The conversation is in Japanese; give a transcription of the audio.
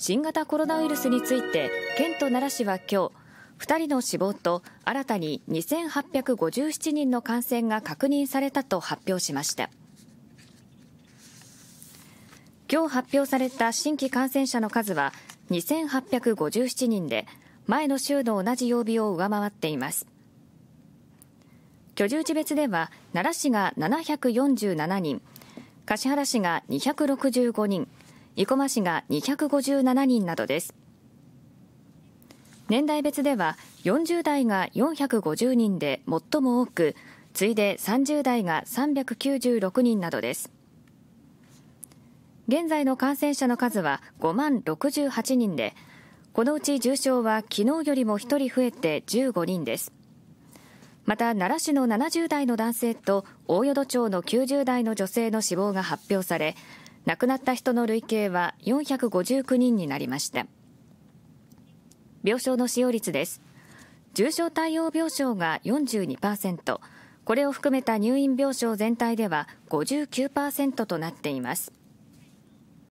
新型コロナウイルスについて県と奈良市は今日2人の死亡と新たに2857人の感染が確認されたと発表しました今日発表された新規感染者の数は2857人で前の週の同じ曜日を上回っています居住地別では奈良市が747人橿原市が265人生駒市が257人などです。年代別では40代が450人で最も多く、次いで30代が396人などです。現在の感染者の数は5万68人で、このうち重症は昨日よりも1人増えて15人です。また奈良市の70代の男性と大淀町の90代の女性の死亡が発表され亡くなった人の累計は459人になりました病床の使用率です重症対応病床が42%これを含めた入院病床全体では59%となっています